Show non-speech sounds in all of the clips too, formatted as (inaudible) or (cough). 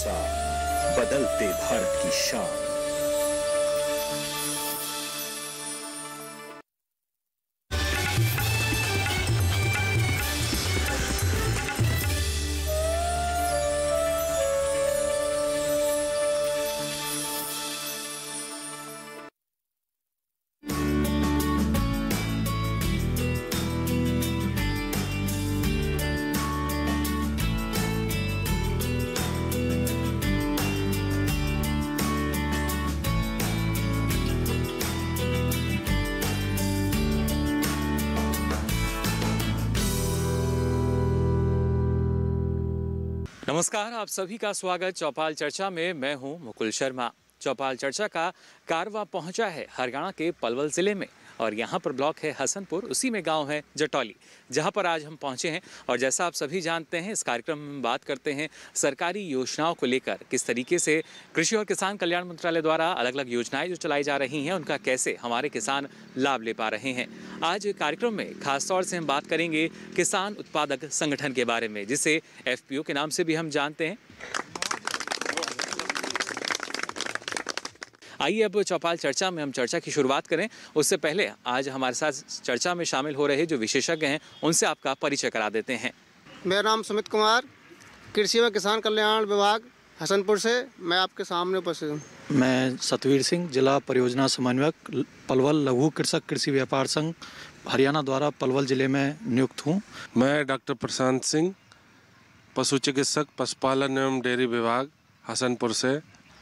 सा बदलते भारत की शान नमस्कार आप सभी का स्वागत चौपाल चर्चा में मैं हूं मुकुल शर्मा चौपाल चर्चा का कारवा पहुंचा है हरियाणा के पलवल जिले में और यहाँ पर ब्लॉक है हसनपुर उसी में गाँव है जटौली जहाँ पर आज हम पहुँचे हैं और जैसा आप सभी जानते हैं इस कार्यक्रम में बात करते हैं सरकारी योजनाओं को लेकर किस तरीके से कृषि और किसान कल्याण मंत्रालय द्वारा अलग अलग योजनाएं जो चलाई जा रही हैं उनका कैसे हमारे किसान लाभ ले पा रहे हैं आज कार्यक्रम में खासतौर से हम बात करेंगे किसान उत्पादक संगठन के बारे में जिसे एफ के नाम से भी हम जानते हैं आइए अब चौपाल चर्चा में हम चर्चा की शुरुआत करें उससे पहले आज हमारे साथ चर्चा में शामिल हो रहे जो विशेषज्ञ हैं उनसे आपका परिचय करा देते हैं मेरा नाम सुमित कुमार कृषि व किसान कल्याण विभाग हसनपुर से मैं आपके सामने उपस्थित हूँ मैं सतवीर सिंह जिला परियोजना समन्वयक पलवल लघु कृषक कृषि व्यापार संघ हरियाणा द्वारा पलवल जिले में नियुक्त हूँ मैं डॉक्टर प्रशांत सिंह पशु चिकित्सक पशुपालन एवं डेयरी विभाग हसनपुर से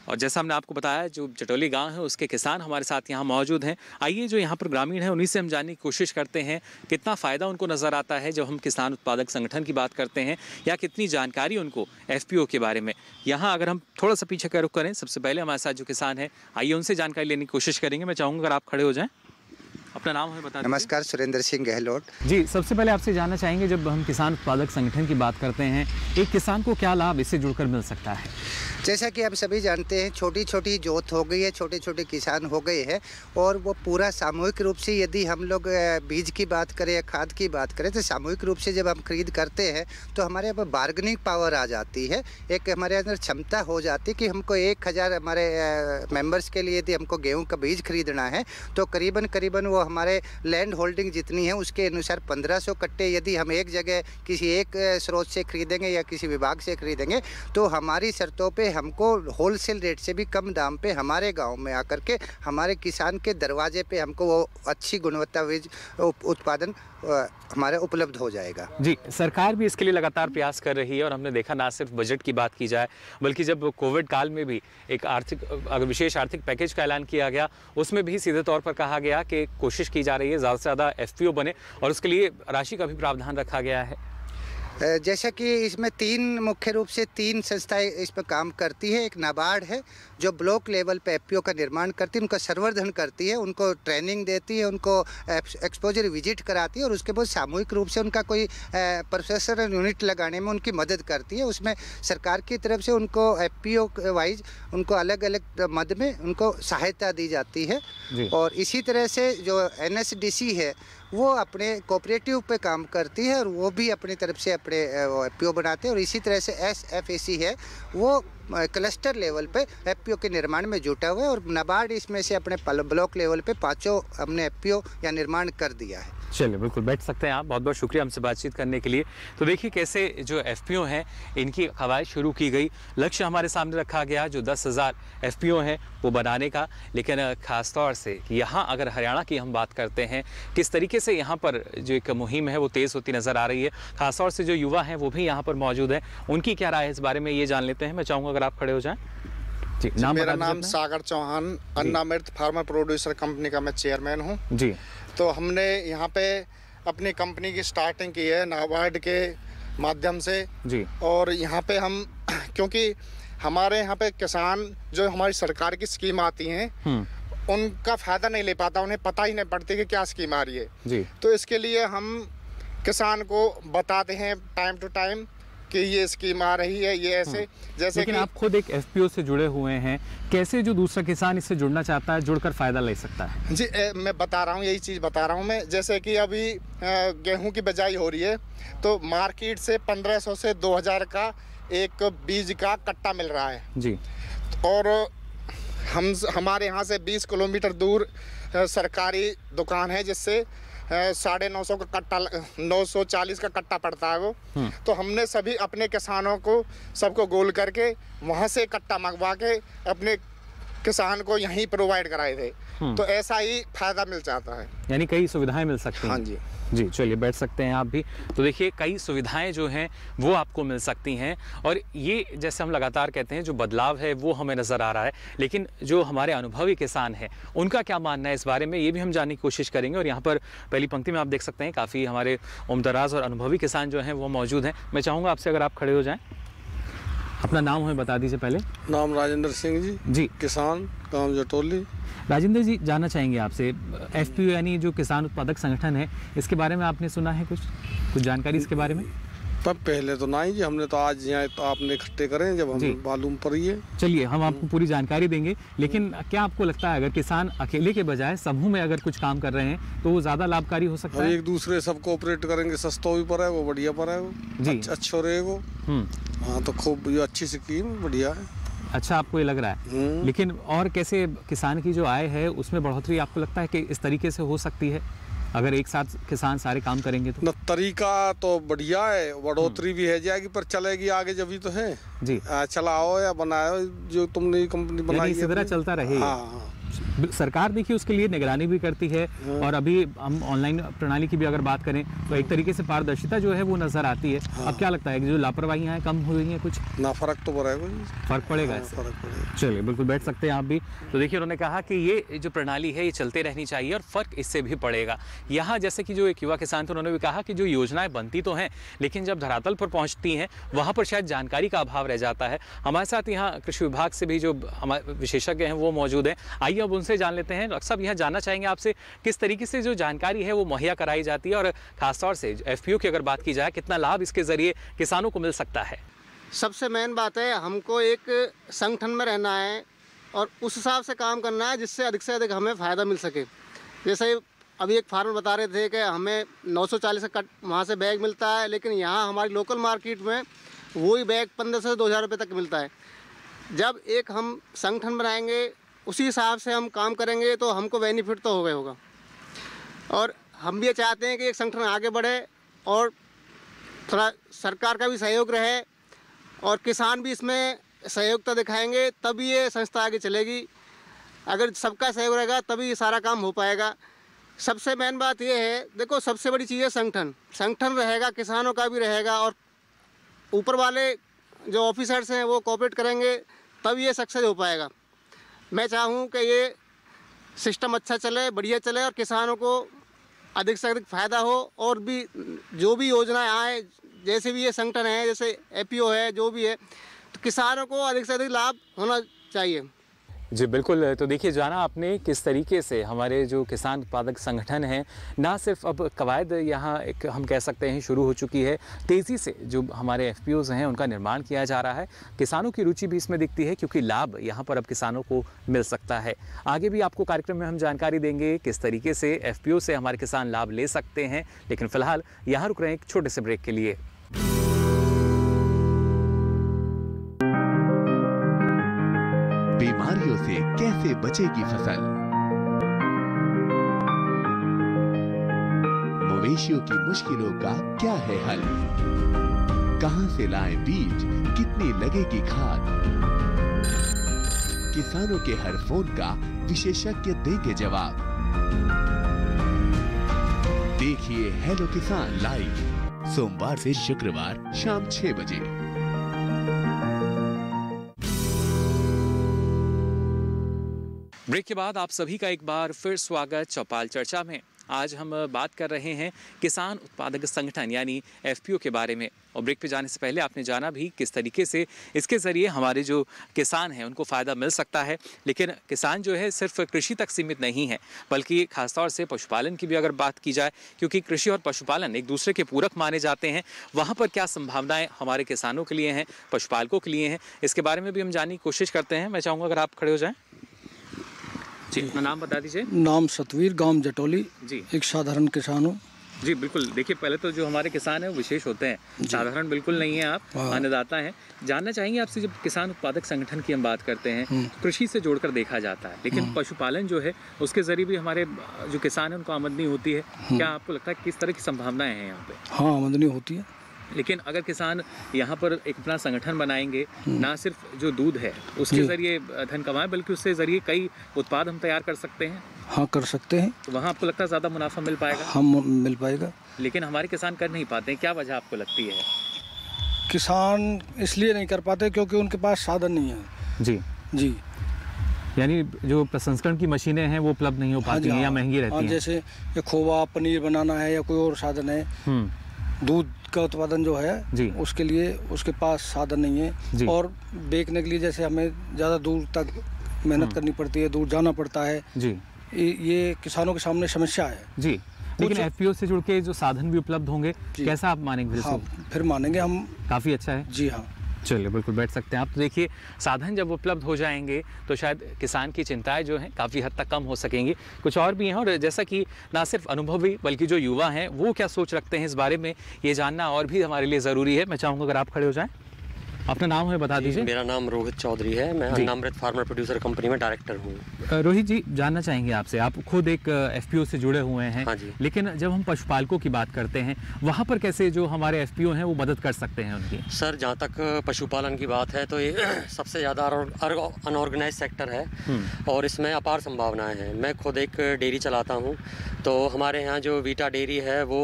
और जैसा हमने आपको बताया जो जटोली गांव है उसके किसान हमारे साथ यहाँ मौजूद हैं आइए जो यहाँ पर ग्रामीण हैं उन्हीं से हम जानने की कोशिश करते हैं कितना फ़ायदा उनको नज़र आता है जब हम किसान उत्पादक संगठन की बात करते हैं या कितनी जानकारी उनको एफ के बारे में यहाँ अगर हम थोड़ा सा पीछे का रुख करें सबसे पहले हमारे साथ जो किसान है आइए उनसे जानकारी लेने की कोशिश करेंगे मैं चाहूँगा अगर आप खड़े हो जाएँ अपना नाम हमें बता नमस्कार सुरेंद्र सिंह गहलोत जी सबसे पहले आपसे जानना चाहेंगे जब हम किसान उत्पादक संगठन की बात करते हैं एक किसान को क्या लाभ इससे जुड़कर मिल सकता है जैसा कि आप सभी जानते हैं छोटी छोटी जोत हो गई है छोटे छोटे किसान हो गए हैं और वो पूरा सामूहिक रूप से यदि हम लोग बीज की बात करें या खाद की बात करें तो सामूहिक रूप से जब हम खरीद करते हैं तो हमारे यहाँ पर बार्गनिंग पावर आ जाती है एक हमारे अंदर क्षमता हो जाती है कि हमको एक हज़ार हमारे मेम्बर्स के लिए यदि हमको गेहूँ का बीज खरीदना है तो करीबन करीबन वो हमारे लैंड होल्डिंग जितनी है उसके अनुसार 1500 कट्टे यदि हम एक जगह किसी एक स्रोत से खरीदेंगे या किसी विभाग से खरीदेंगे तो हमारी शर्तों पे हमको होलसेल रेट से भी कम दाम पे हमारे गांव में आकर के हमारे किसान के दरवाजे पे हमको वो अच्छी गुणवत्ता बीज उत्पादन हमारे उपलब्ध हो जाएगा जी सरकार भी इसके लिए लगातार प्रयास कर रही है और हमने देखा ना सिर्फ बजट की बात की जाए बल्कि जब कोविड काल में भी एक आर्थिक विशेष आर्थिक पैकेज का ऐलान किया गया उसमें भी सीधे तौर पर कहा गया कि कोशिश की जा रही है ज़्यादा से ज़्यादा एफ बने और उसके लिए राशि का भी प्रावधान रखा गया है जैसा कि इसमें तीन मुख्य रूप से तीन संस्थाएं इस पर काम करती है एक नाबार्ड है जो ब्लॉक लेवल पे एफ का निर्माण करती है उनका संवर्धन करती है उनको ट्रेनिंग देती है उनको एक्सपोजर विजिट कराती है और उसके बाद सामूहिक रूप से उनका कोई प्रोसेसर यूनिट लगाने में उनकी मदद करती है उसमें सरकार की तरफ से उनको एफ वाइज उनको अलग अलग मद में उनको सहायता दी जाती है और इसी तरह से जो एन है वो अपने कोऑपरेटिव पे काम करती है और वो भी अपनी तरफ से अपने पी बनाते हैं और इसी तरह से एस एफ ए सी है वो क्लस्टर लेवल पे एफपीओ के निर्माण में जुटा हुआ है और नबार्ड इसमें से अपने ब्लॉक लेवल पे पाँचों हमने एफपीओ या निर्माण कर दिया है चलिए बिल्कुल बैठ सकते हैं आप बहुत बहुत शुक्रिया हमसे बातचीत करने के लिए तो देखिए कैसे जो एफ हैं इनकी खवाहिश शुरू की गई लक्ष्य हमारे सामने रखा गया जो दस हज़ार एफ हैं वो बनाने का लेकिन ख़ास तौर से यहाँ अगर हरियाणा की हम बात करते हैं किस तरीके से यहाँ पर जो एक मुहिम है वो तेज़ होती नज़र आ रही है ख़ासतौर से जो युवा हैं वो भी यहाँ पर मौजूद हैं उनकी क्या राय है इस बारे में ये जान लेते हैं मैं चाहूँगा अगर आप खड़े हो जाए जी नाम मेरा नाम सागर चौहान अन्ना मृत फार्मर प्रोड्यूसर कंपनी का मैं चेयरमैन हूँ जी तो हमने यहाँ पे अपनी कंपनी की स्टार्टिंग की है नाबार्ड के माध्यम से जी और यहाँ पे हम (clears throat) क्योंकि हमारे यहाँ पे किसान जो हमारी सरकार की स्कीम आती हैं हम्म। उनका फ़ायदा नहीं ले पाता उन्हें पता ही नहीं पड़ती कि क्या स्कीम आ रही है जी तो इसके लिए हम किसान को बताते हैं टाइम टू टाइम कि ये स्कीम आ रही है ये ऐसे हम्म। जैसे लेकिन आप खुद एक एफपीओ से जुड़े हुए हैं कैसे जो दूसरा किसान इससे जुड़ना चाहता है जुड़कर फ़ायदा ले सकता है जी ए, मैं बता रहा हूँ यही चीज़ बता रहा हूँ मैं जैसे कि अभी गेहूँ की बजाई हो रही है तो मार्केट से 1500 से 2000 का एक बीज का कट्टा मिल रहा है जी और हम हमारे यहाँ से बीस किलोमीटर दूर सरकारी दुकान है जिससे साढ़े नौ सौ का कट्टा नौ सौ चालीस का कट्टा पड़ता है वो हम्म। तो हमने सभी अपने किसानों को सबको गोल करके वहाँ से कट्टा मंगवा के अपने किसान को यहीं प्रोवाइड कराए थे हम्म। तो ऐसा ही फायदा मिल जाता है यानी कई सुविधाएं मिल सकती हाँ जी जी चलिए बैठ सकते हैं आप भी तो देखिए कई सुविधाएं जो हैं वो आपको मिल सकती हैं और ये जैसे हम लगातार कहते हैं जो बदलाव है वो हमें नज़र आ रहा है लेकिन जो हमारे अनुभवी किसान हैं उनका क्या मानना है इस बारे में ये भी हम जानने की कोशिश करेंगे और यहाँ पर पहली पंक्ति में आप देख सकते हैं काफ़ी हमारे उमदराज और अनुभवी किसान जो हैं वो मौजूद हैं मैं चाहूँगा आपसे अगर आप खड़े हो जाएँ अपना नाम हमें बता दीजिए पहले नाम राजेंद्र सिंह जी जी किसान काम जटोली राजेंद्र जी जानना चाहेंगे आपसे एफ यानी जो किसान उत्पादक संगठन है इसके बारे में आपने सुना है कुछ कुछ जानकारी इसके बारे में तब पहले तो ना ही जी हमने तो आज यहाँ तो आपने इकट्ठे करें जब हम बालूम पर चलिए हम आपको हम्म। पूरी जानकारी देंगे लेकिन क्या आपको लगता है अगर किसान अकेले के बजाय समूह में अगर कुछ काम कर रहे हैं तो वो ज्यादा लाभकारी हो सकता है एक दूसरे सब कोऑपरेट करेंगे सस्ता भी पर है वो बढ़िया पर है वो जी अच्छा रहेगा हम्म। हाँ तो खूब अच्छी स्कीम बढ़िया है अच्छा आपको ये लग रहा है हम्म। लेकिन और कैसे किसान की जो आय है उसमें बढ़ोतरी आपको लगता है कि इस तरीके से हो सकती है अगर एक साथ किसान सारे काम करेंगे तो तरीका तो बढ़िया है बढ़ोतरी भी है जाएगी पर चलेगी आगे जब भी तो है जी आ, चलाओ या बनाओ जो तुमने कंपनी बनाई इसी तरह तो। चलता रहे हाँ।, हाँ। सरकार देखिए उसके लिए निगरानी भी करती है हाँ। और अभी हम ऑनलाइन प्रणाली की भी अगर बात करें तो एक तरीके से पारदर्शिता जो है वो नजर आती है हाँ। अब क्या लगता है कि जो लापरवाही है कम हुई है कुछ ना फर्क तो पड़ा हाँ, फर्क पड़ेगा चलिए बिल्कुल बैठ सकते हैं आप भी तो देखिए उन्होंने कहा कि ये जो प्रणाली है ये चलते रहनी चाहिए और फर्क इससे भी पड़ेगा यहाँ जैसे कि जो एक युवा किसान थे उन्होंने भी कहा कि जो योजनाएं बनती तो हैं लेकिन जब धरातल पर पहुंचती हैं वहां पर शायद जानकारी का अभाव रह जाता है हमारे साथ यहाँ कृषि विभाग से भी जो हमारे विशेषज्ञ हैं वो मौजूद हैं आइए अब उन उनसे जान लेते हैं डॉक्टर साहब यहाँ जानना चाहेंगे आपसे किस तरीके से जो जानकारी है वो मुहैया कराई जाती है और ख़ासतौर से एफ की अगर बात की जाए कितना लाभ इसके ज़रिए किसानों को मिल सकता है सबसे मेन बात है हमको एक संगठन में रहना है और उस हिसाब से काम करना है जिससे अधिक से अधिक हमें फ़ायदा मिल सके जैसे अभी एक फार्मर बता रहे थे कि हमें 940 चालीस कट वहाँ से बैग मिलता है लेकिन यहाँ हमारी लोकल मार्केट में वही बैग पंद्रह से दो हज़ार रुपये तक मिलता है जब एक हम संगठन बनाएंगे उसी हिसाब से हम काम करेंगे तो हमको बेनिफिट तो हो गया होगा और हम भी चाहते हैं कि एक संगठन आगे बढ़े और थोड़ा सरकार का भी सहयोग रहे और किसान भी इसमें सहयोगता दिखाएंगे तभी ये संस्था आगे चलेगी अगर सबका सहयोग रहेगा तभी ये सारा काम हो पाएगा सबसे मेन बात यह है देखो सबसे बड़ी चीज़ है संगठन संगठन रहेगा किसानों का भी रहेगा और ऊपर वाले जो ऑफिसर्स हैं वो कॉपरेट करेंगे तब ये सक्सेस हो पाएगा मैं चाहूँ कि ये सिस्टम अच्छा चले बढ़िया चले और किसानों को अधिक से अधिक फ़ायदा हो और भी जो भी योजनाएं आए जैसे भी ये संगठन है जैसे एपीओ है जो भी है तो किसानों को अधिक से अधिक लाभ होना चाहिए जी बिल्कुल तो देखिए जाना आपने किस तरीके से हमारे जो किसान उत्पादक संगठन हैं ना सिर्फ अब कवायद यहाँ एक हम कह सकते हैं शुरू हो चुकी है तेज़ी से जो हमारे एफ हैं उनका निर्माण किया जा रहा है किसानों की रुचि भी इसमें दिखती है क्योंकि लाभ यहाँ पर अब किसानों को मिल सकता है आगे भी आपको कार्यक्रम में हम जानकारी देंगे किस तरीके से एफ से हमारे किसान लाभ ले सकते हैं लेकिन फ़िलहाल यहाँ रुक रहे हैं एक छोटे से ब्रेक के लिए बीमारियों से कैसे बचेगी फसल मवेशियों की मुश्किलों का क्या है हल कहां से लाएं बीज कितनी लगेगी खाद किसानों के हर फोन का विशेषज्ञ देंगे जवाब देखिए हेलो किसान लाइव सोमवार से शुक्रवार शाम छह बजे ब्रेक के बाद आप सभी का एक बार फिर स्वागत चौपाल चर्चा में आज हम बात कर रहे हैं किसान उत्पादक संगठन यानी एफ के बारे में और ब्रेक पे जाने से पहले आपने जाना भी किस तरीके से इसके ज़रिए हमारे जो किसान हैं उनको फ़ायदा मिल सकता है लेकिन किसान जो है सिर्फ कृषि तक सीमित नहीं है बल्कि खासतौर से पशुपालन की भी अगर बात की जाए क्योंकि कृषि और पशुपालन एक दूसरे के पूरक माने जाते हैं वहाँ पर क्या संभावनाएँ हमारे किसानों के लिए हैं पशुपालकों के लिए हैं इसके बारे में भी हम जानने की कोशिश करते हैं मैं चाहूँगा अगर आप खड़े हो जाएँ जी अपना नाम बता दीजिए नाम सतवीर गांव जटोली जी एक साधारण किसान हूँ जी बिल्कुल देखिए पहले तो जो हमारे किसान है वो विशेष होते हैं साधारण बिल्कुल नहीं है आप मान्यदाता हैं जानना चाहेंगे आपसे जब किसान उत्पादक संगठन की हम बात करते हैं हम्म। कृषि से जोड़कर देखा जाता है लेकिन हम्म। पशुपालन जो है उसके जरिए भी हमारे जो किसान है उनको आमदनी होती है हम्म। क्या आपको लगता है किस तरह की संभावनाएं हैं यहाँ पे हाँ आमदनी होती है लेकिन अगर किसान यहाँ पर एक अपना संगठन बनाएंगे हम्म। ना सिर्फ जो दूध है उसके जरिए धन कमाएं बल्कि उसके जरिए कई उत्पाद हम तैयार कर सकते हैं हाँ कर सकते हैं तो वहाँ आपको लगता है ज़्यादा मुनाफा मिल पाएगा हम हाँ, मिल पाएगा लेकिन हमारे किसान कर नहीं पाते क्या वजह आपको लगती है किसान इसलिए नहीं कर पाते क्योंकि उनके पास साधन नहीं है जी जी यानी जो प्रसंस्करण की मशीनें हैं वो उपलब्ध नहीं हो हाँ पाती हैं या हाँ। महंगी रहती हैं जैसे ये खोवा पनीर बनाना है या कोई और साधन है हम्म। दूध का उत्पादन जो है जी उसके लिए उसके पास साधन नहीं है और बेचने के लिए जैसे हमें ज़्यादा दूर तक मेहनत हम्म। करनी पड़ती है दूर जाना पड़ता है जी ये किसानों के सामने समस्या है जी लेकिन एफपीओ से जुड़ के जो साधन भी उपलब्ध होंगे कैसा आप मानेंगे हाँ, फिर मानेंगे हम काफ़ी अच्छा है जी हाँ चलिए बिल्कुल बैठ सकते हैं आप तो देखिए साधन जब उपलब्ध हो जाएंगे तो शायद किसान की चिंताएं जो हैं काफ़ी हद तक कम हो सकेंगी कुछ और भी हैं और जैसा कि ना सिर्फ अनुभवी बल्कि जो युवा हैं वो क्या सोच रखते हैं इस बारे में ये जानना और भी हमारे लिए ज़रूरी है मैं चाहूँगा अगर आप खड़े हो जाएँ अपना नाम है बता दीजिए मेरा नाम रोहित चौधरी है मैं अन्नामृत फार्मर प्रोड्यूसर कंपनी में डायरेक्टर हूँ रोहित जी जानना चाहेंगे आपसे आप खुद एक एफ से जुड़े हुए हैं हाँ जी लेकिन जब हम पशुपालकों की बात करते हैं वहाँ पर कैसे जो हमारे एफ हैं वो मदद कर सकते हैं उनकी सर जहाँ तक पशुपालन की बात है तो ये (clears throat) सबसे ज़्यादा अनऑर्गेनाइज सेक्टर है हम्म। और इसमें अपार संभावनाएँ हैं मैं खुद एक डेयरी चलाता हूँ तो हमारे यहाँ जो वीटा डेयरी है वो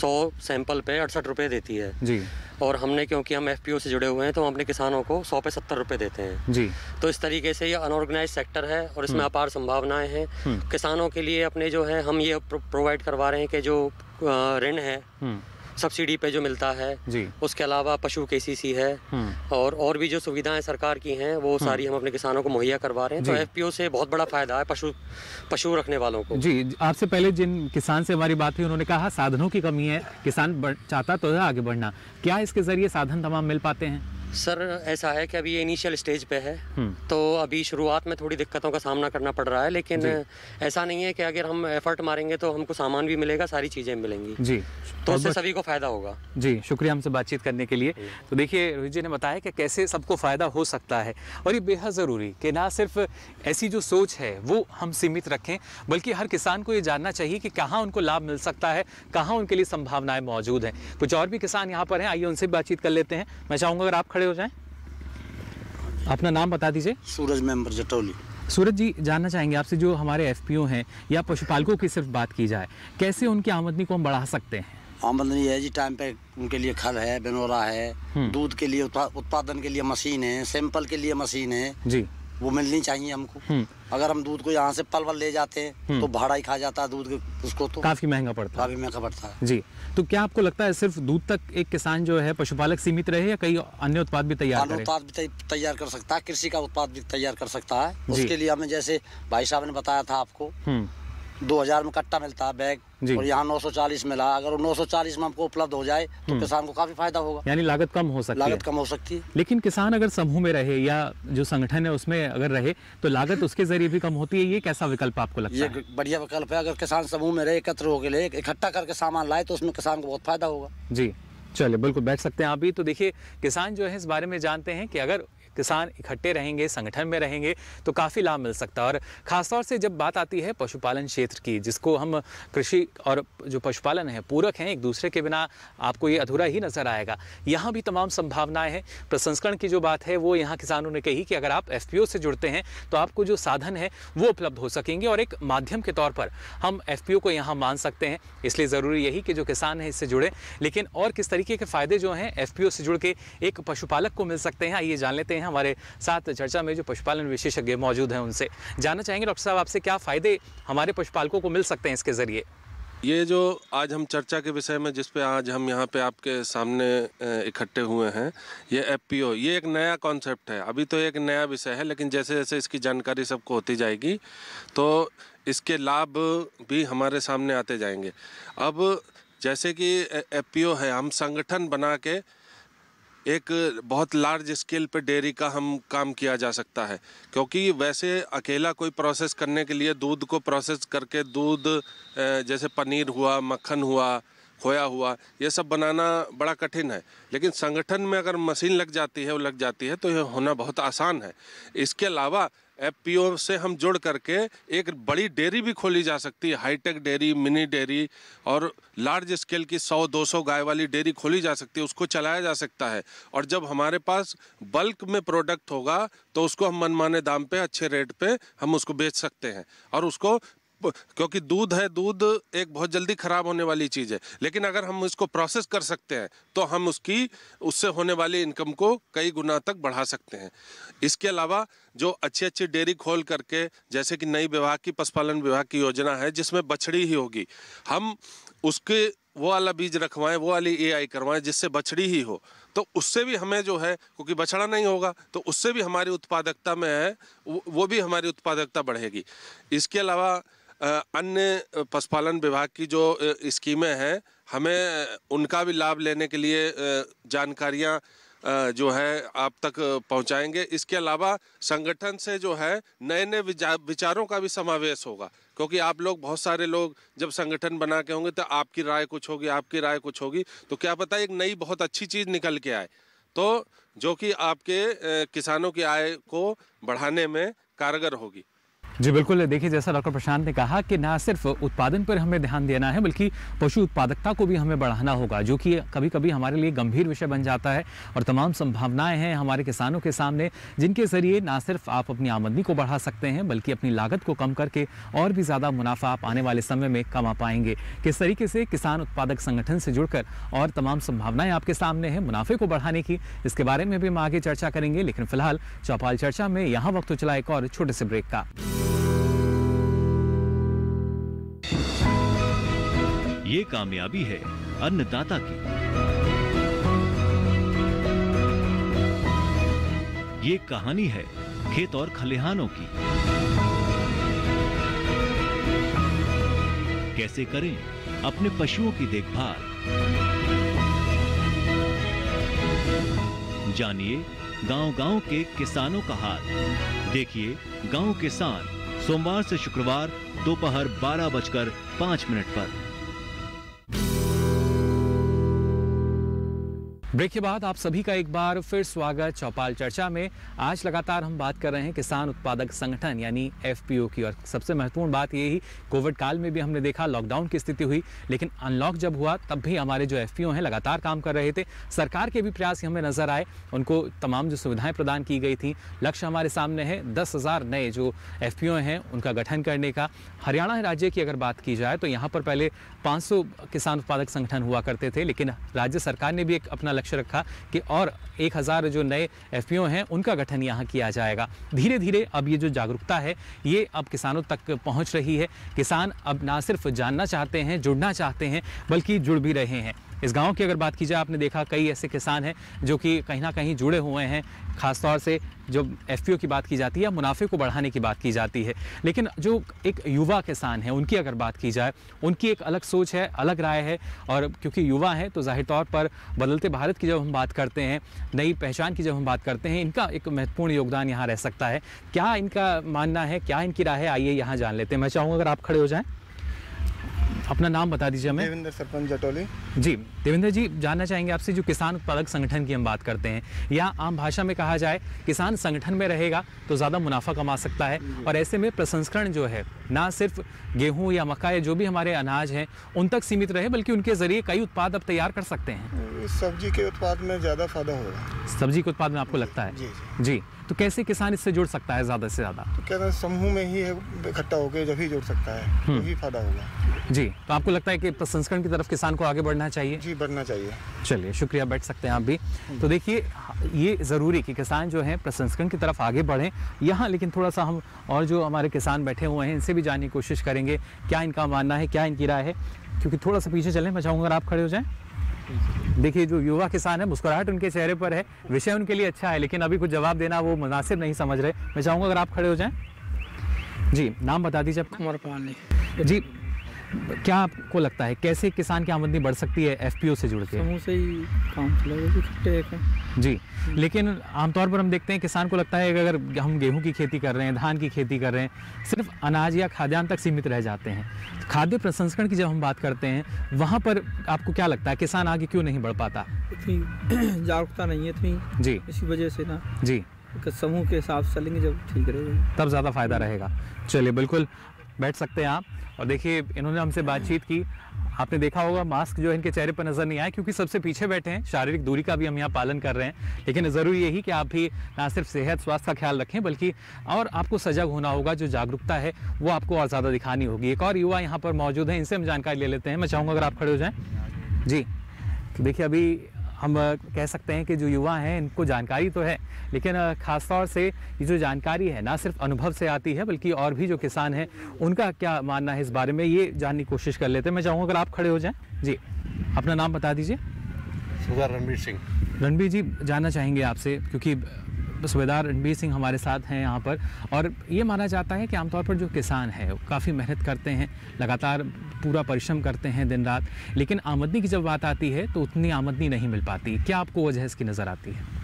सौ सैंपल पे अड़सठ रुपये देती है जी और हमने क्योंकि हम एफ से जुड़े हुए हैं तो हम अपने किसानों को सौ पे सत्तर रुपये देते हैं जी तो इस तरीके से ये अनऑर्गेनाइज सेक्टर है और इसमें हम्म। अपार संभावनाएं हैं हम्म। किसानों के लिए अपने जो है हम ये प्रोवाइड करवा रहे हैं कि जो ऋण है हम्म। सब्सिडी पे जो मिलता है जी उसके अलावा पशु सी है हम्म। और और भी जो सुविधाएं सरकार की हैं वो हम्म। सारी हम अपने किसानों को मुहैया करवा रहे हैं तो एफपीओ से बहुत बड़ा फायदा है पशु पशु रखने वालों को जी आपसे पहले जिन किसान से हमारी बात हुई उन्होंने कहा साधनों की कमी है किसान चाहता तो है आगे बढ़ना क्या इसके जरिए साधन तमाम मिल पाते हैं सर ऐसा है कि अभी ये इनिशियल स्टेज पे है हम्म। तो अभी शुरुआत में थोड़ी दिक्कतों का सामना करना पड़ रहा है लेकिन ऐसा नहीं है कि अगर हम एफर्ट मारेंगे तो हमको सामान भी मिलेगा सारी चीज़ें मिलेंगी जी तो उससे सभी को फ़ायदा होगा जी शुक्रिया हमसे बातचीत करने के लिए तो देखिए रोहित जी ने बताया कि कैसे सबको फ़ायदा हो सकता है और ये बेहद ज़रूरी कि ना सिर्फ ऐसी जो सोच है वो हम सीमित रखें बल्कि हर किसान को ये जानना चाहिए कि कहाँ उनको लाभ मिल सकता है कहाँ उनके लिए संभावनाएं मौजूद हैं कुछ और भी किसान यहाँ पर हैं आइए उनसे बातचीत कर लेते हैं मैं चाहूँगा अगर आप खड़े खड़े हो जाएं अपना नाम बता दीजिए सूरज मेंबर जटौली सूरज जी जानना चाहेंगे आपसे जो हमारे एफ हैं या पशुपालकों की सिर्फ बात की जाए कैसे उनकी आमदनी को हम बढ़ा सकते हैं आमदनी है जी टाइम पे उनके लिए खल है बनोरा है हम्म। दूध के लिए उत्पादन के लिए मशीन है सैंपल के लिए मशीन है जी वो मिलनी चाहिए हमको हम्म। अगर हम दूध को यहाँ से पल पल ले जाते हैं हम्म। तो भाड़ा ही खा जाता है दूध उसको तो काफी महंगा पड़ता है काफी महंगा पड़ता है जी तो क्या आपको लगता है सिर्फ दूध तक एक किसान जो है पशुपालक सीमित रहे या कई अन्य उत्पाद भी तैयार अन्य उत्पाद भी तैयार कर सकता है कृषि का उत्पाद भी तैयार कर सकता है उसके लिए हमें जैसे भाई साहब ने बताया था आपको हम्म। दो हजार में कट्टा मिलता है बैग और यहाँ 940 मिला अगर 940 में हमको उपलब्ध हो जाए तो हम्म। किसान को काफी फायदा होगा यानी लागत कम हो सकती लागत है लागत कम हो सकती है लेकिन किसान अगर समूह में रहे या जो संगठन है उसमें अगर रहे तो लागत उसके जरिए भी कम होती है ये कैसा विकल्प आपको लगता ये है बढ़िया विकल्प है अगर किसान समूह में रहे एकत्र होकर इकट्ठा करके सामान लाए तो उसमें किसान को बहुत फायदा होगा जी चलिए बिल्कुल बैठ सकते हैं आप भी तो देखिए किसान जो है इस बारे में जानते हैं कि अगर किसान इकट्ठे रहेंगे संगठन में रहेंगे तो काफ़ी लाभ मिल सकता है और ख़ासतौर से जब बात आती है पशुपालन क्षेत्र की जिसको हम कृषि और जो पशुपालन है पूरक हैं एक दूसरे के बिना आपको ये अधूरा ही नज़र आएगा यहाँ भी तमाम संभावनाएँ हैं प्रसंस्करण की जो बात है वो यहाँ किसानों ने कही कि अगर आप एफ से जुड़ते हैं तो आपको जो साधन है वो उपलब्ध हो सकेंगे और एक माध्यम के तौर पर हम एफ को यहाँ मान सकते हैं इसलिए ज़रूरी यही कि जो किसान हैं इससे जुड़े लेकिन और किस तरीके के फ़ायदे जो हैं एफ से जुड़ के एक पशुपालक को मिल सकते हैं आइए जान लेते हैं हैं हमारे साथ चर्चा में जो पशुपालन विशेषज्ञ मौजूद हैं उनसे जानना चाहेंगे डॉक्टर साहब आपसे क्या फ़ायदे हमारे पशुपालकों को मिल सकते हैं इसके ज़रिए ये जो आज हम चर्चा के विषय में जिस पे आज हम यहाँ पे आपके सामने इकट्ठे हुए हैं ये एफ ये एक नया कॉन्सेप्ट है अभी तो एक नया विषय है लेकिन जैसे जैसे इसकी जानकारी सबको होती जाएगी तो इसके लाभ भी हमारे सामने आते जाएंगे अब जैसे कि एफ है हम संगठन बना के एक बहुत लार्ज स्केल पे डेयरी का हम काम किया जा सकता है क्योंकि वैसे अकेला कोई प्रोसेस करने के लिए दूध को प्रोसेस करके दूध जैसे पनीर हुआ मक्खन हुआ खोया हुआ ये सब बनाना बड़ा कठिन है लेकिन संगठन में अगर मशीन लग जाती है वो लग जाती है तो ये होना बहुत आसान है इसके अलावा एफपीओ से हम जुड़ करके एक बड़ी डेयरी भी खोली जा सकती है हाईटेक डेयरी मिनी डेयरी और लार्ज स्केल की 100-200 गाय वाली डेयरी खोली जा सकती है उसको चलाया जा सकता है और जब हमारे पास बल्क में प्रोडक्ट होगा तो उसको हम मनमाने दाम पे अच्छे रेट पे हम उसको बेच सकते हैं और उसको क्योंकि दूध है दूध एक बहुत जल्दी ख़राब होने वाली चीज़ है लेकिन अगर हम इसको प्रोसेस कर सकते हैं तो हम उसकी उससे होने वाली इनकम को कई गुना तक बढ़ा सकते हैं इसके अलावा जो अच्छी अच्छी डेयरी खोल करके जैसे कि नई विभाग की पशुपालन विभाग की योजना है जिसमें बछड़ी ही होगी हम उसके वो वाला बीज रखवाएं वो वाली एआई करवाएं जिससे बछड़ी ही हो तो उससे भी हमें जो है क्योंकि बछड़ा नहीं होगा तो उससे भी हमारी उत्पादकता में है वो भी हमारी उत्पादकता बढ़ेगी इसके अलावा अन्य पशुपालन विभाग की जो स्कीमें हैं हमें उनका भी लाभ लेने के लिए जानकारियां जो है आप तक पहुंचाएंगे इसके अलावा संगठन से जो है नए नए विचारों का भी समावेश होगा क्योंकि आप लोग बहुत सारे लोग जब संगठन बना के होंगे तो आपकी राय कुछ होगी आपकी राय कुछ होगी तो क्या पता एक नई बहुत अच्छी चीज़ निकल के आए तो जो कि आपके किसानों की आय को बढ़ाने में कारगर होगी जी बिल्कुल देखिए जैसा डॉक्टर प्रशांत ने कहा कि ना सिर्फ उत्पादन पर हमें ध्यान देना है बल्कि पशु उत्पादकता को भी हमें बढ़ाना होगा जो कि कभी कभी हमारे लिए गंभीर विषय बन जाता है और तमाम संभावनाएं हैं हमारे किसानों के सामने जिनके ज़रिए ना सिर्फ आप अपनी आमदनी को बढ़ा सकते हैं बल्कि अपनी लागत को कम करके और भी ज़्यादा मुनाफा आप आने वाले समय में कमा पाएंगे किस तरीके से किसान उत्पादक संगठन से जुड़कर और तमाम संभावनाएँ आपके सामने हैं मुनाफे को बढ़ाने की इसके बारे में भी हम आगे चर्चा करेंगे लेकिन फिलहाल चौपाल चर्चा में यहाँ वक्त तो चला एक और छोटे से ब्रेक का ये कामयाबी है अन्नदाता की ये कहानी है खेत और खलिहानों की कैसे करें अपने पशुओं की देखभाल जानिए गांव गांव के किसानों का हाल देखिए गांव किसान सोमवार से शुक्रवार दोपहर बारह बजकर पाँच मिनट पर ब्रेक के बाद आप सभी का एक बार फिर स्वागत चौपाल चर्चा में आज लगातार हम बात कर रहे हैं किसान उत्पादक संगठन यानी एफ की और सबसे महत्वपूर्ण बात यही कोविड काल में भी हमने देखा लॉकडाउन की स्थिति हुई लेकिन अनलॉक जब हुआ तब भी हमारे जो एफ हैं लगातार काम कर रहे थे सरकार के भी प्रयास हमें नज़र आए उनको तमाम जो सुविधाएँ प्रदान की गई थी लक्ष्य हमारे सामने है दस नए जो एफ हैं उनका गठन करने का हरियाणा राज्य की अगर बात की जाए तो यहाँ पर पहले पाँच किसान उत्पादक संगठन हुआ करते थे लेकिन राज्य सरकार ने भी एक अपना लक्ष्य रखा कि और एक हज़ार जो नए एफ हैं उनका गठन यहाँ किया जाएगा धीरे धीरे अब ये जो जागरूकता है ये अब किसानों तक पहुँच रही है किसान अब ना सिर्फ जानना चाहते हैं जुड़ना चाहते हैं बल्कि जुड़ भी रहे हैं इस गाँव की अगर बात की जाए आपने देखा कई ऐसे किसान हैं जो कि कहीं ना कहीं जुड़े हुए हैं ख़ासतौर से जब एफ की बात की जाती है या मुनाफे को बढ़ाने की बात की जाती है लेकिन जो एक युवा किसान है उनकी अगर बात की जाए उनकी एक अलग सोच है अलग राय है और क्योंकि युवा हैं तो जाहिर तौर पर बदलते भारत की जब हम बात करते हैं नई पहचान की जब हम बात करते हैं इनका एक महत्वपूर्ण योगदान यहाँ रह सकता है क्या इनका मानना है क्या इनकी राय है आइए यहाँ जान लेते हैं मैं चाहूँगा अगर आप खड़े हो जाएँ अपना नाम बता दीजिए हमें देवेंद्र सरपंच जटोली जी देवेंद्र जी जानना चाहेंगे आपसे जो किसान उत्पादक संगठन की हम बात करते हैं या आम भाषा में कहा जाए किसान संगठन में रहेगा तो ज़्यादा मुनाफा कमा सकता है और ऐसे में प्रसंस्करण जो है ना सिर्फ गेहूँ या मक्का या जो भी हमारे अनाज हैं उन तक सीमित रहे बल्कि उनके ज़रिए कई उत्पाद अब तैयार कर सकते हैं सब्जी के उत्पाद में ज़्यादा फायदा होगा सब्जी के उत्पाद में आपको लगता है जी तो कैसे किसान इससे जुड़ सकता है ज़्यादा से ज़्यादा तो क्या समूह में ही इकट्ठा होकर जब ही जुड़ सकता है तो हम्म। ही फायदा होगा जी तो आपको लगता है कि प्रसंस्करण की तरफ किसान को आगे बढ़ना चाहिए जी बढ़ना चाहिए चलिए शुक्रिया बैठ सकते हैं आप भी हम्म। तो देखिए ये ज़रूरी कि किसान जो है प्रसंस्करण की तरफ आगे बढ़े यहाँ लेकिन थोड़ा सा हम और जो हमारे किसान बैठे हुए हैं इनसे भी जानने की कोशिश करेंगे क्या इनका मानना है क्या इनकी राय है क्योंकि थोड़ा सा पीछे चलें मैं चाहूँगा आप खड़े हो जाएँ देखिए जो युवा किसान है मुस्कुराहट उनके चेहरे पर है विषय उनके लिए अच्छा है लेकिन अभी कुछ जवाब देना वो मुनासिब नहीं समझ रहे मैं चाहूँगा अगर आप खड़े हो जाए जी नाम बता दीजिए जी क्या आपको लगता है कैसे किसान की आमदनी बढ़ सकती है एफ से जुड़ के समूह से ही काम चलेगा जी हम्म। लेकिन आमतौर पर हम देखते हैं किसान को लगता है कि अगर हम गेहूं की खेती कर रहे हैं धान की खेती कर रहे हैं सिर्फ अनाज या खाद्यान्न तक सीमित रह जाते हैं खाद्य प्रसंस्करण की जब हम बात करते हैं वहाँ पर आपको क्या लगता है किसान आगे क्यों नहीं बढ़ पाता (clears throat) जागरूकता नहीं है इतनी जी इसी वजह से ना जी समूह के हिसाब से चलेंगे जब ठीक रहेगा तब ज़्यादा फायदा रहेगा चलिए बिल्कुल बैठ सकते हैं आप और देखिए इन्होंने हमसे बातचीत की आपने देखा होगा मास्क जो इनके चेहरे पर नज़र नहीं आया क्योंकि सबसे पीछे बैठे हैं शारीरिक दूरी का भी हम यहाँ पालन कर रहे हैं लेकिन ज़रूरी यही कि आप भी ना सिर्फ सेहत स्वास्थ्य का ख्याल रखें बल्कि और आपको सजग होना होगा जो जागरूकता है वो आपको और ज़्यादा दिखानी होगी एक और युवा यहाँ पर मौजूद है इनसे हम जानकारी ले लेते हैं मैं चाहूँगा अगर आप खड़े हो जाएँ जी तो देखिए अभी हम कह सकते हैं कि जो युवा हैं इनको जानकारी तो है लेकिन ख़ासतौर से ये जो जानकारी है ना सिर्फ अनुभव से आती है बल्कि और भी जो किसान हैं उनका क्या मानना है इस बारे में ये जानने की कोशिश कर लेते हैं मैं चाहूँगा अगर आप खड़े हो जाएँ जी अपना नाम बता दीजिए सुधा रणबीर सिंह रणबीर जी जानना चाहेंगे आपसे क्योंकि सूबेदार रणबीर सिंह हमारे साथ हैं यहाँ पर और ये माना जाता है कि आमतौर पर जो किसान है काफ़ी मेहनत करते हैं लगातार पूरा परिश्रम करते हैं दिन रात लेकिन आमदनी की जब बात आती है तो उतनी आमदनी नहीं मिल पाती क्या आपको वजह इसकी नज़र आती है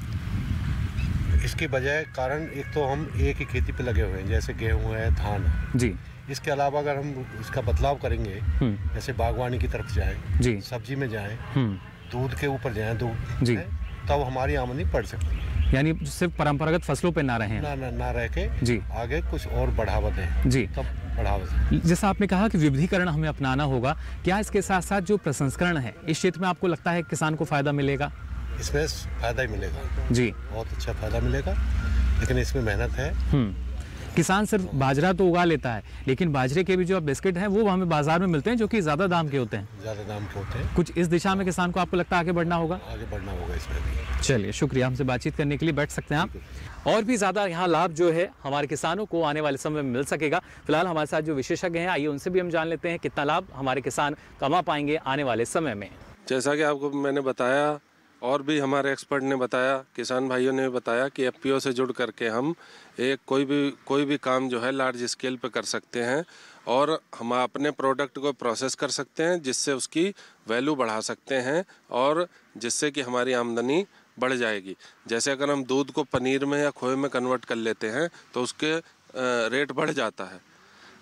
इसके बजाय कारण एक तो हम एक ही खेती पे लगे हुए हैं जैसे गेहूं है धान है जी इसके अलावा अगर हम इसका बदलाव करेंगे हम्म। जैसे बागवानी की तरफ जाएं जी सब्जी में जाएं हम्म। दूध के ऊपर जाएं दूध जी तब हमारी आमदनी बढ़ सकती है यानी सिर्फ परंपरागत फसलों पे ना रहे ना ना ना रह के जी आगे कुछ और बढ़ावा दें जी कब बढ़ावा दें जैसा आपने कहा कि विविधीकरण हमें अपनाना होगा क्या इसके साथ साथ जो प्रसंस्करण है इस क्षेत्र में आपको लगता है किसान को फ़ायदा मिलेगा इसमें फ़ायदा ही मिलेगा जी बहुत अच्छा फ़ायदा मिलेगा लेकिन इसमें मेहनत है हम्म। किसान सिर्फ बाजरा तो उगा लेता है लेकिन बाजरे के भी जो बिस्किट हैं वो हमें बाजार में मिलते हैं जो कि ज़्यादा दाम के होते हैं ज़्यादा दाम के होते हैं कुछ इस दिशा में किसान को आपको लगता है आगे बढ़ना होगा आगे बढ़ना होगा इसमें भी चलिए शुक्रिया हमसे बातचीत करने के लिए बैठ सकते हैं आप और भी ज़्यादा यहाँ लाभ जो है हमारे किसानों को आने वाले समय में मिल सकेगा फिलहाल हमारे साथ जो विशेषज्ञ हैं आइए उनसे भी हम जान लेते हैं कितना लाभ हमारे किसान कमा पाएंगे आने वाले समय में जैसा कि आपको मैंने बताया और भी हमारे एक्सपर्ट ने बताया किसान भाइयों ने बताया कि एफ से जुड़ करके हम एक कोई भी कोई भी काम जो है लार्ज स्केल पर कर सकते हैं और हम अपने प्रोडक्ट को प्रोसेस कर सकते हैं जिससे उसकी वैल्यू बढ़ा सकते हैं और जिससे कि हमारी आमदनी बढ़ जाएगी जैसे अगर हम दूध को पनीर में या खोए में कन्वर्ट कर लेते हैं तो उसके रेट बढ़ जाता है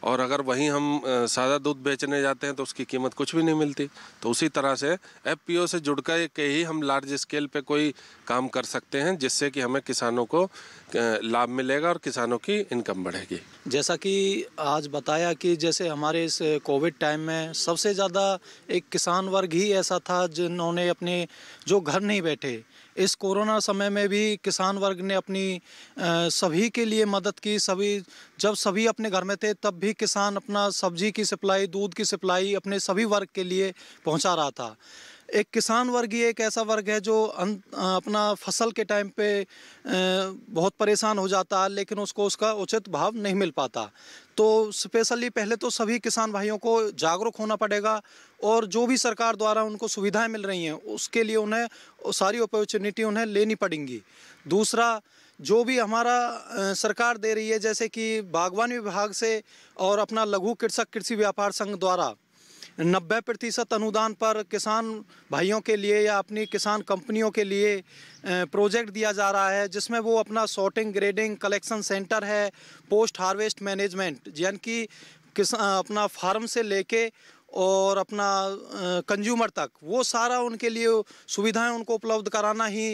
और अगर वहीं हम सादा दूध बेचने जाते हैं तो उसकी कीमत कुछ भी नहीं मिलती तो उसी तरह से एफ से जुड़ कर के ही हम लार्ज स्केल पे कोई काम कर सकते हैं जिससे कि हमें किसानों को लाभ मिलेगा और किसानों की इनकम बढ़ेगी जैसा कि आज बताया कि जैसे हमारे इस कोविड टाइम में सबसे ज़्यादा एक किसान वर्ग ही ऐसा था जिन्होंने अपने जो घर नहीं बैठे इस कोरोना समय में भी किसान वर्ग ने अपनी सभी के लिए मदद की सभी जब सभी अपने घर में थे तब भी किसान अपना सब्जी की सप्लाई दूध की सप्लाई अपने सभी वर्ग के लिए पहुंचा रहा था एक किसान वर्ग ही एक ऐसा वर्ग है जो अं, अपना फसल के टाइम पे बहुत परेशान हो जाता है लेकिन उसको उसका उचित भाव नहीं मिल पाता तो स्पेशली पहले तो सभी किसान भाइयों को जागरूक होना पड़ेगा और जो भी सरकार द्वारा उनको सुविधाएं मिल रही हैं उसके लिए उन्हें सारी अपॉर्चुनिटी उन्हें लेनी पड़ेंगी दूसरा जो भी हमारा सरकार दे रही है जैसे कि बागवानी विभाग से और अपना लघु कृषक कृषि व्यापार संघ द्वारा नब्बे प्रतिशत अनुदान पर किसान भाइयों के लिए या अपनी किसान कंपनियों के लिए प्रोजेक्ट दिया जा रहा है जिसमें वो अपना सॉर्टिंग ग्रेडिंग कलेक्शन सेंटर है पोस्ट हार्वेस्ट मैनेजमेंट यानी कि किसान अपना फार्म से लेके और अपना कंज्यूमर तक वो सारा उनके लिए सुविधाएं उनको उपलब्ध कराना ही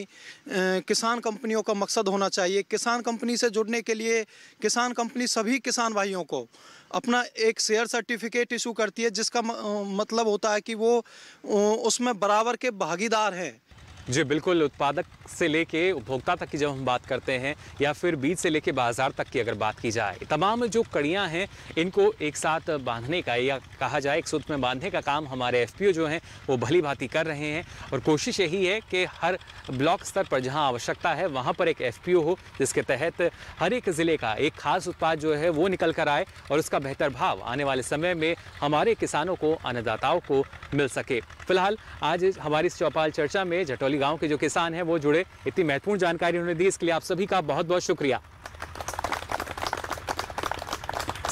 किसान कंपनियों का मकसद होना चाहिए किसान कंपनी से जुड़ने के लिए किसान कंपनी सभी किसान भाइयों को अपना एक शेयर सर्टिफिकेट इशू करती है जिसका मतलब होता है कि वो उसमें बराबर के भागीदार हैं जी बिल्कुल उत्पादक से लेके उपभोक्ता तक की जब हम बात करते हैं या फिर बीज से लेके बाजार तक की अगर बात की जाए तमाम जो कड़ियाँ हैं इनको एक साथ बांधने का या कहा जाए एक सूत्र में बांधने का काम हमारे एफ जो हैं वो भली भांति कर रहे हैं और कोशिश यही है कि हर ब्लॉक स्तर पर जहाँ आवश्यकता है वहाँ पर एक एफ हो जिसके तहत हर एक ज़िले का एक खास उत्पाद जो है वो निकल कर आए और उसका बेहतर भाव आने वाले समय में हमारे किसानों को अन्नदाताओं को मिल सके फिलहाल आज हमारी इस चौपाल चर्चा में जटोली बसौली गाँव के जो किसान हैं वो जुड़े इतनी महत्वपूर्ण जानकारी उन्होंने दी इसके लिए आप सभी का बहुत बहुत शुक्रिया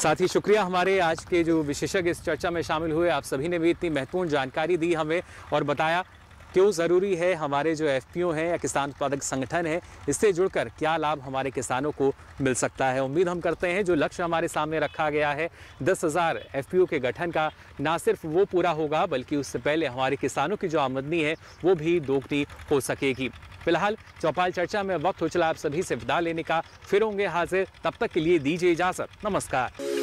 साथ ही शुक्रिया हमारे आज के जो विशेषज्ञ इस चर्चा में शामिल हुए आप सभी ने भी इतनी महत्वपूर्ण जानकारी दी हमें और बताया क्यों ज़रूरी है हमारे जो एफ पी ओ हैं या किसान उत्पादक संगठन है इससे जुड़कर क्या लाभ हमारे किसानों को मिल सकता है उम्मीद हम करते हैं जो लक्ष्य हमारे सामने रखा गया है दस हज़ार एफ पी ओ के गठन का ना सिर्फ वो पूरा होगा बल्कि उससे पहले हमारे किसानों की जो आमदनी है वो भी दोगुनी हो सकेगी फिलहाल चौपाल चर्चा में वक्त हो चला आप सभी से विदा लेने का फिर होंगे हाजिर तब तक के लिए दीजिए इजाज़त नमस्कार